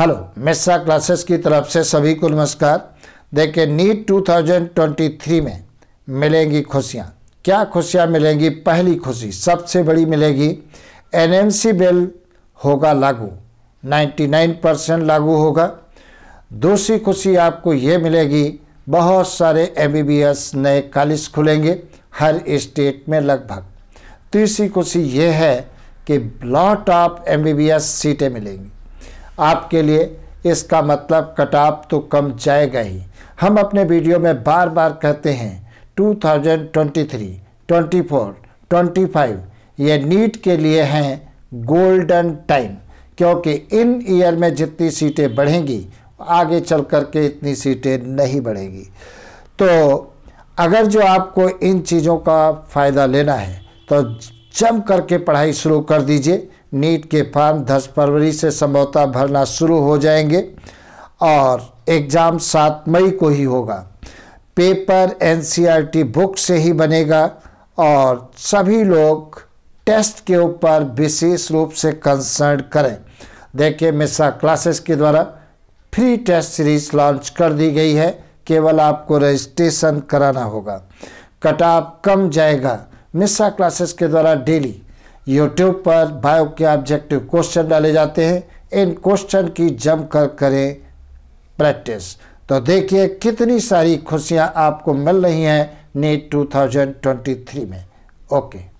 hello Mishra classes की तरफ से सभी को नमस्कार देखिए नीट 2023 में मिलेंगी खुशियाँ क्या खुशियाँ मिलेंगी पहली खुशी सबसे बड़ी मिलेगी एनएमसी बिल होगा लागू 99 परसेंट लागू होगा दूसरी खुशी आपको ये मिलेगी बहुत सारे एमबीबीएस नए कॉलेज खुलेंगे हर स्टेट में लगभग तीसरी खुशी ये है कि लॉट ऑफ एम सीटें मिलेंगी आपके लिए इसका मतलब कटाप तो कम जाएगा ही हम अपने वीडियो में बार बार कहते हैं 2023, 24, 25 ये नीट के लिए हैं गोल्डन टाइम क्योंकि इन ईयर में जितनी सीटें बढ़ेंगी आगे चल कर के इतनी सीटें नहीं बढ़ेंगी तो अगर जो आपको इन चीज़ों का फ़ायदा लेना है तो जम करके पढ़ाई शुरू कर दीजिए नीट के फॉर्म दस फरवरी से संभवतः भरना शुरू हो जाएंगे और एग्ज़ाम सात मई को ही होगा पेपर एनसीईआरटी बुक से ही बनेगा और सभी लोग टेस्ट के ऊपर विशेष रूप से कंसर्न करें देखिए मिश्रा क्लासेस के द्वारा फ्री टेस्ट सीरीज लॉन्च कर दी गई है केवल आपको रजिस्ट्रेशन कराना होगा कटाप कम जाएगा मिश्रा क्लासेस के द्वारा डेली यूट्यूब पर बायो के ऑब्जेक्टिव क्वेश्चन डाले जाते हैं इन क्वेश्चन की जमकर करें प्रैक्टिस तो देखिए कितनी सारी खुशियां आपको मिल रही हैं नीट 2023 में ओके